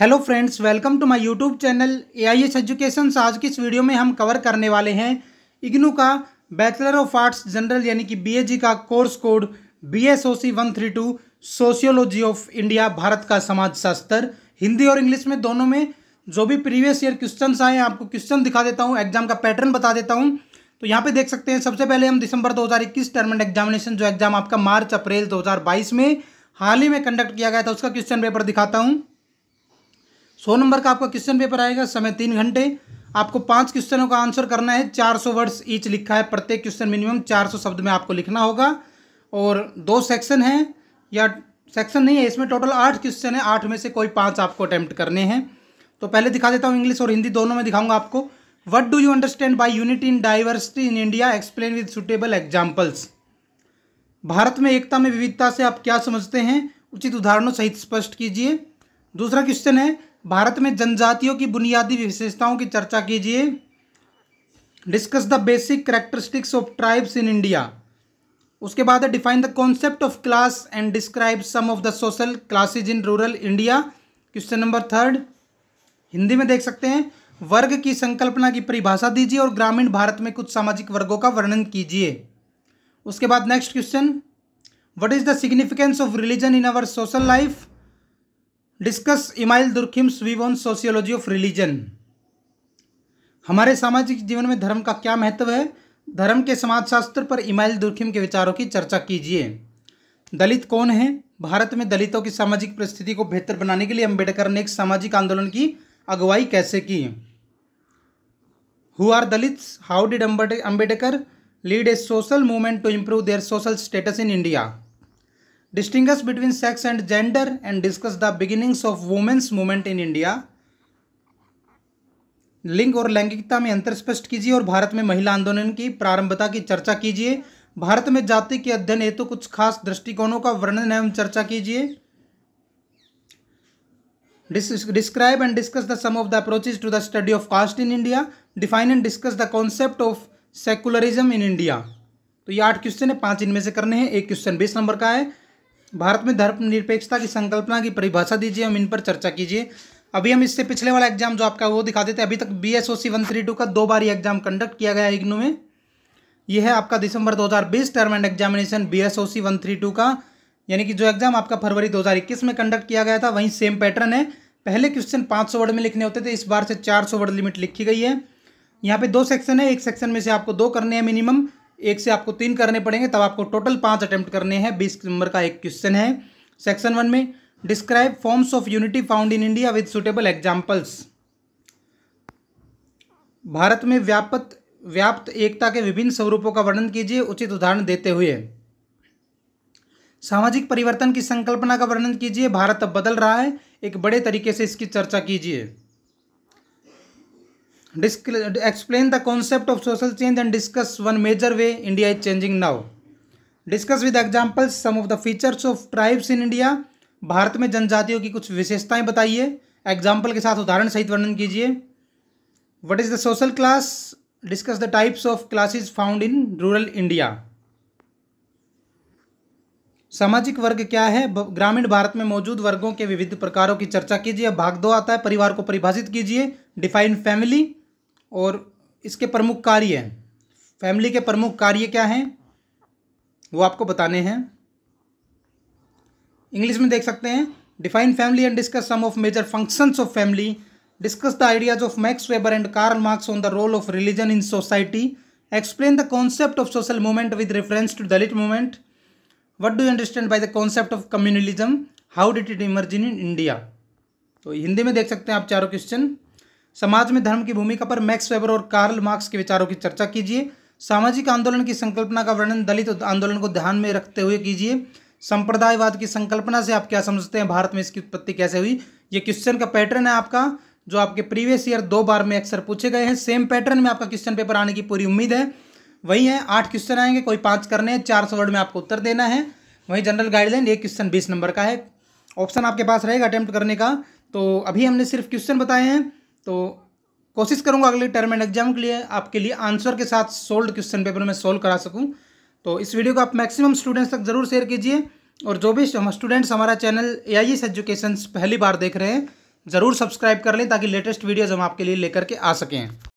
Hello friends welcome to my YouTube channel A I S education आज की इस video में हम कवर करने वाले हैं इग्नू का बैचलर ऑफ आर्ट्स जनरल यानी कि बीएजी का course code B S O C one three two sociology of India Bharat का समाजशास्त्र हिंदी और इंग्लिश में दोनों में जो भी प्रीवियस ईयर क्वेश्चन आए आपको क्वेश्चन दिखा देता हूँ एग्जाम का पैटर्न बता देता हूँ तो यहाँ पे देख सकते हैं सबसे पहले हम दिसंबर दो टर्म एंड एग्जामिनेशन जो एग्जाम आपका मार्च अप्रैल दो में हाल ही में कंडक्ट किया गया था उसका क्वेश्चन पेपर दिखाता हूँ सौ नंबर का आपका क्वेश्चन पेपर आएगा समय तीन घंटे आपको पांच क्वेश्चनों का आंसर करना है चार सौ वर्ड्स ईच लिखा है प्रत्येक क्वेश्चन मिनिमम चार सौ शब्द में आपको लिखना होगा और दो सेक्शन हैं या सेक्शन नहीं है इसमें टोटल आठ क्वेश्चन है आठ में से कोई पाँच आपको अटैम्प्ट करने हैं तो पहले दिखा देता हूँ इंग्लिश और हिंदी दोनों में दिखाऊंगा आपको what do you understand by unity in diversity in India explain with suitable examples Bharat में एकता में विविधता से आप क्या समझते हैं उचित उदाहरणों सहित स्पष्ट कीजिए दूसरा क्वेश्चन है भारत में जनजातियों की बुनियादी विशेषताओं की चर्चा कीजिए discuss the basic characteristics of tribes in India उसके बाद define the concept of class and describe some of the social classes in rural India question number third Hindi में देख सकते हैं वर्ग की संकल्पना की परिभाषा दीजिए और ग्रामीण भारत में कुछ सामाजिक वर्गों का वर्णन कीजिए उसके बाद next question what is the significance of religion in our social life discuss Emile Durkheim's views on sociology of religion हमारे सामाजिक जीवन में धर्म का क्या महत्व है धर्म के समाजशास्त्र पर इमाइल दुर्खिम के विचारों की चर्चा कीजिए दलित कौन है भारत में दलितों की सामाजिक परिस्थिति को बेहतर बनाने के लिए अम्बेडकर ने एक सामाजिक आंदोलन की अगुवाई कैसे की who are Dalit how did Ambedkar lead a social movement to improve their social status in India distinguish between sex and gender and discuss the beginnings of women's movement in India लिंग और लैंगिकता में अंतर स्पष्ट कीजिए और भारत में महिला आंदोलन की प्रारंभता की चर्चा कीजिए भारत में जाति के अध्ययन हेतु तो कुछ खास दृष्टिकोणों का वर्णन एवं चर्चा कीजिए describe and discuss the some of the approaches to the study of caste in India define and discuss the concept of secularism in India तो ये आठ क्वेश्चन है पांच इनमें से करने हैं एक क्वेश्चन बीस नंबर का है भारत में धर्म निरपेक्षता की संकल्पना की परिभाषा दीजिए हम इन पर चर्चा कीजिए अभी हम इससे पिछले वाला एग्जाम जो आपका वो दिखा देते हैं अभी तक B S O C one three two का दो बार ये एग्जाम कंडक्ट किया गया इग्नू में यह है आपका दिसंबर 2020 term end examination B S O C one three two का यानी कि जो एग्जाम आपका फरवरी 2021 में कंडक्ट किया गया था वहीं सेम पैटर्न है पहले क्वेश्चन 500 वर्ड में लिखने होते थे इस बार से 400 वर्ड लिमिट लिखी गई है यहाँ पे दो सेक्शन है एक सेक्शन में से आपको दो करने हैं मिनिमम एक से आपको तीन करने पड़ेंगे तब आपको टोटल पाँच अटैम्प्ट करने हैं बीस नंबर का एक क्वेश्चन है सेक्शन वन में describe forms of unity found in India with suitable examples Bharat में व्यापक व्याप्त एकता के विभिन्न स्वरूपों का वर्णन कीजिए उचित उदाहरण देते हुए सामाजिक परिवर्तन की संकल्पना का वर्णन कीजिए भारत अब बदल रहा है एक बड़े तरीके से इसकी चर्चा कीजिए explain the concept of social change and discuss one major way India is changing now. Discuss with examples some of the features of tribes in India. Bharat में जनजातियों की कुछ विशेषताएं बताइए एग्जाम्पल के साथ उदाहरण सहित वर्णन कीजिए what is the social class discuss the types of classes found in rural India सामाजिक वर्ग क्या है ग्रामीण भारत में मौजूद वर्गों के विविध प्रकारों की चर्चा कीजिए भाग दो आता है परिवार को परिभाषित कीजिए डिफाइन फैमिली और इसके प्रमुख कार्य हैं फैमिली के प्रमुख कार्य क्या हैं वो आपको बताने हैं इंग्लिश में देख सकते हैं define family and discuss some of major functions of family discuss the ideas of Max Weber and Karl Marx on the role of religion in society explain the concept of social movement with reference to Dalit movement what do understand by the concept of communalism how did it emerging in India तो हिंदी में देख सकते हैं आप चारों question समाज में धर्म की भूमिका पर मैक्स वेबर और कार्ल मार्क्स के विचारों की चर्चा कीजिए सामाजिक आंदोलन की संकल्पना का वर्णन दलित आंदोलन को ध्यान में रखते हुए कीजिए संप्रदायवाद की संकल्पना से आप क्या समझते हैं भारत में इसकी उत्पत्ति कैसे हुई ये क्वेश्चन का पैटर्न है आपका जो आपके प्रीवियस ईयर दो बार में अक्सर पूछे गए हैं सेम पैटर्न में आपका क्वेश्चन पेपर आने की पूरी उम्मीद है वही है आठ क्वेश्चन आएंगे कोई पाँच करने हैं चार सौ वर्ड में आपको उत्तर देना है वहीं जनरल गाइडलाइन एक क्वेश्चन बीस नंबर का है ऑप्शन आपके पास रहेगा अटैम्प्ट करने का तो अभी हमने सिर्फ क्वेश्चन बताए हैं तो कोशिश करूँगा अगले टर्म एंड एग्जाम के लिए आपके लिए आंसर के साथ सोल्ड क्वेश्चन पेपर में सोल्व करा सकूँ तो इस वीडियो को आप मैक्सिमम स्टूडेंट्स तक ज़रूर शेयर कीजिए और जो भी हम स्टूडेंट्स हमारा channel A I S education पहली बार देख रहे हैं ज़रूर सब्सक्राइब कर लें ताकि लेटेस्ट वीडियोज़ हम आपके लिए लेकर के आ सकें